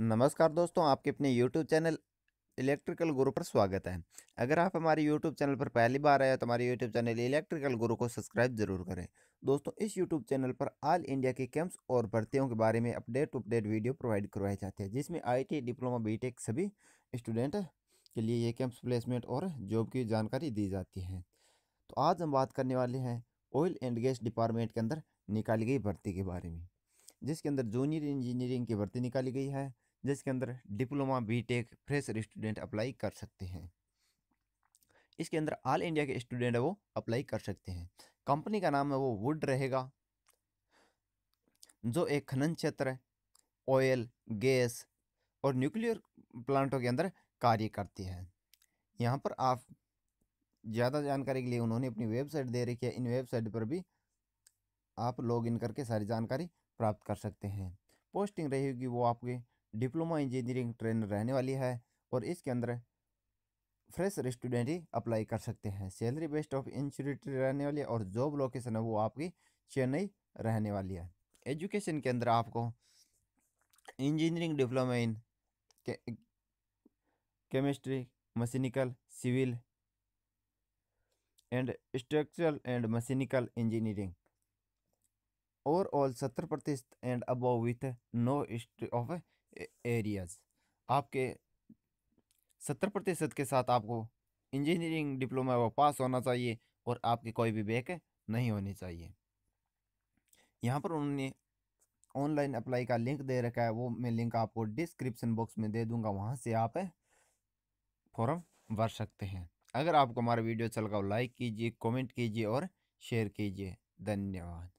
नमस्कार दोस्तों आपके अपने YouTube चैनल इलेक्ट्रिकल गुरु पर स्वागत है अगर आप हमारे YouTube चैनल पर पहली बार आए तो हमारे YouTube चैनल इलेक्ट्रिकल गुरु को सब्सक्राइब जरूर करें दोस्तों इस YouTube चैनल पर ऑल इंडिया के कैंप्स और भर्तियों के बारे में update to update video provide करवाए जाते हैं जिसमें आई डिप्लोमा बी सभी स्टूडेंट के लिए ये कैंप्स प्लेसमेंट और जॉब की जानकारी दी जाती है तो आज हम बात करने वाले हैं ऑयल एंड गैस डिपार्टमेंट के अंदर निकाली गई भर्ती के बारे में जिसके अंदर जूनियर इंजीनियरिंग की भर्ती निकाली गई है जिसके अंदर diploma BTech fresh student apply कर सकते हैं इसके अंदर ऑल इंडिया के स्टूडेंट वो अप्लाई कर सकते हैं कंपनी का नाम है वो वुड रहेगा जो एक खनन क्षेत्र ऑयल गैस और न्यूक्लियर प्लांटों के अंदर कार्य करती है यहाँ पर आप ज़्यादा जानकारी के लिए उन्होंने अपनी वेबसाइट दे रखी है इन वेबसाइट पर भी आप लॉग इन करके सारी जानकारी प्राप्त कर सकते हैं पोस्टिंग रहेगी वो आपके डिप्लोमा इंजीनियरिंग ट्रेनर रहने वाली है और इसके अंदर फ्रेशर स्टूडेंट ही अप्लाई कर सकते हैं सैलरी बेस्ट ऑफ इंश्योरिटी रहने वाली है और जॉब लोकेशन है वो आपकी चेन्नई रहने वाली है एजुकेशन के अंदर आपको engineering diploma in chemistry mechanical civil and structural and mechanical engineering overall सत्तर प्रतिशत and above with no of arrears आपके सत्तर प्रतिशत के साथ आपको इंजीनियरिंग डिप्लोमा व पास होना चाहिए और आपकी कोई भी बैक नहीं होनी चाहिए यहाँ पर उन्होंने ऑनलाइन अप्लाई का लिंक दे रखा है वो मैं लिंक आपको डिस्क्रिप्शन बॉक्स में दे दूंगा वहाँ से आप फॉर्म भर सकते हैं अगर आपको हमारा वीडियो चल गया लाइक कीजिए कमेंट कीजिए और शेयर कीजिए धन्यवाद